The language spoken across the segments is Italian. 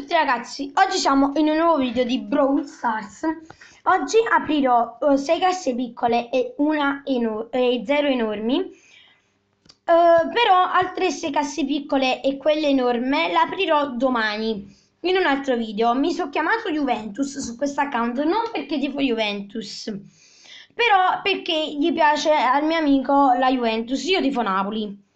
tutti ragazzi, oggi siamo in un nuovo video di Brawl Stars Oggi aprirò 6 eh, casse piccole e 0 eno enormi eh, Però altre 6 casse piccole e quelle enorme le aprirò domani In un altro video Mi sono chiamato Juventus su questo account non perché tipo Juventus Però perché gli piace al mio amico la Juventus, io tifo Napoli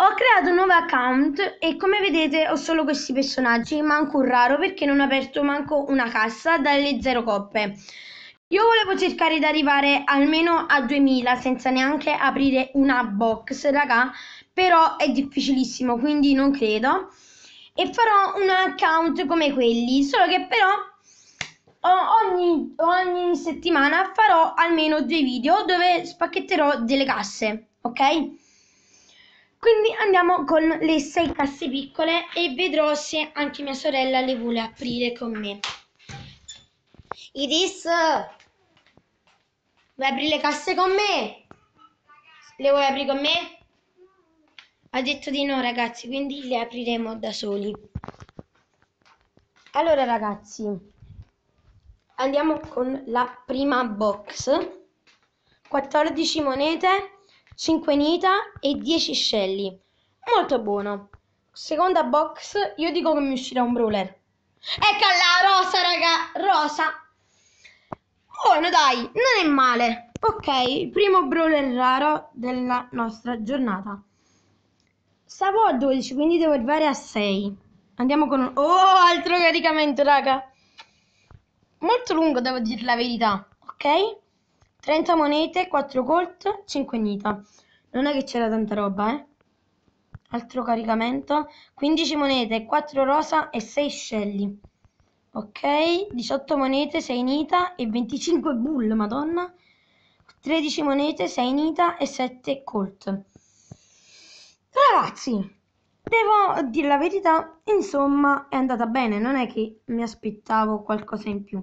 ho creato un nuovo account e come vedete ho solo questi personaggi, manco un raro perché non ho aperto manco una cassa dalle zero coppe. Io volevo cercare di arrivare almeno a 2000 senza neanche aprire una box, raga, però è difficilissimo, quindi non credo. E farò un account come quelli, solo che però ogni, ogni settimana farò almeno due video dove spacchetterò delle casse, ok? Quindi andiamo con le sei casse piccole e vedrò se anche mia sorella le vuole aprire con me. Iris, vuoi aprire le casse con me? Le vuoi aprire con me? Ha detto di no ragazzi, quindi le apriremo da soli. Allora ragazzi, andiamo con la prima box. 14 monete 5 nita e 10 scelli. Molto buono. Seconda box, io dico che mi uscirà un brawler. Eccola, rosa, raga, rosa. Buono, oh, dai, non è male. Ok, primo brawler raro della nostra giornata. Stavo a 12, quindi devo arrivare a 6. Andiamo con... Un... Oh, altro caricamento, raga. Molto lungo, devo dire la verità. Ok? 30 monete, 4 gold, 5 nita. Non è che c'era tanta roba, eh. Altro caricamento. 15 monete, 4 rosa e 6 scelli. Ok, 18 monete, 6 nita e 25 bull, madonna. 13 monete, 6 nita e 7 colt. Ragazzi, devo dire la verità, insomma è andata bene, non è che mi aspettavo qualcosa in più.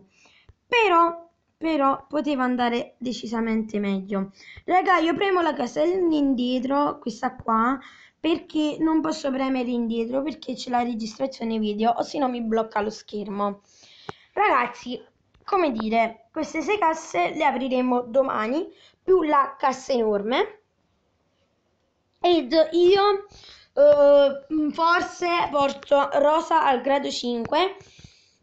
Però però poteva andare decisamente meglio. Raga, io premo la casella indietro, questa qua, perché non posso premere indietro perché c'è la registrazione video o se no mi blocca lo schermo. Ragazzi, come dire, queste sei casse le apriremo domani, più la cassa enorme. Ed io eh, forse porto Rosa al grado 5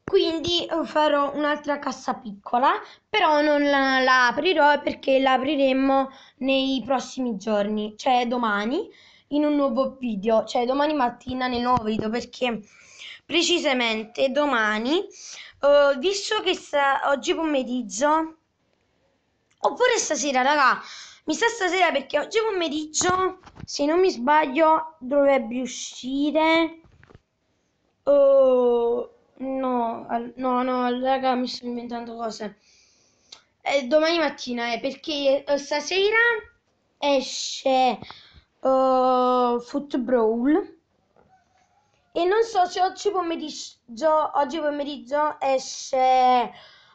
quindi eh, farò un'altra cassa piccola però non la, la, aprirò perché la apriremo nei prossimi giorni cioè domani in un nuovo video cioè domani mattina nel nuovo video perché precisamente domani eh, visto che sta, oggi pomeriggio oppure stasera raga mi sa stasera perché oggi pomeriggio se non mi sbaglio dovrebbe uscire al... no, no, raga, mi sto inventando cose. Eh, domani mattina, eh, perché eh, stasera esce uh, eh, Foot Brawl. E non so se oggi pomeriggio, oggi pomeriggio esce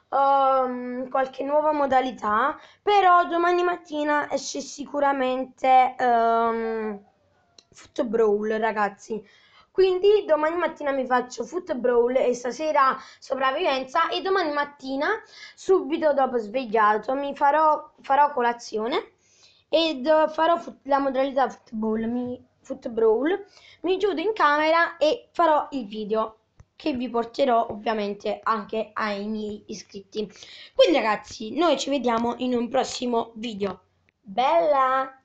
um, qualche nuova modalità, però domani mattina esce sicuramente um, ehm, Foot Brawl, ragazzi. Quindi domani mattina mi faccio foot brawl e stasera sopravvivenza e domani mattina, subito dopo svegliato, mi farò, farò colazione e farò la modalità football, mi, foot brawl, mi chiudo in camera e farò il video che vi porterò ovviamente anche ai miei iscritti. Quindi ragazzi, noi ci vediamo in un prossimo video. Bella!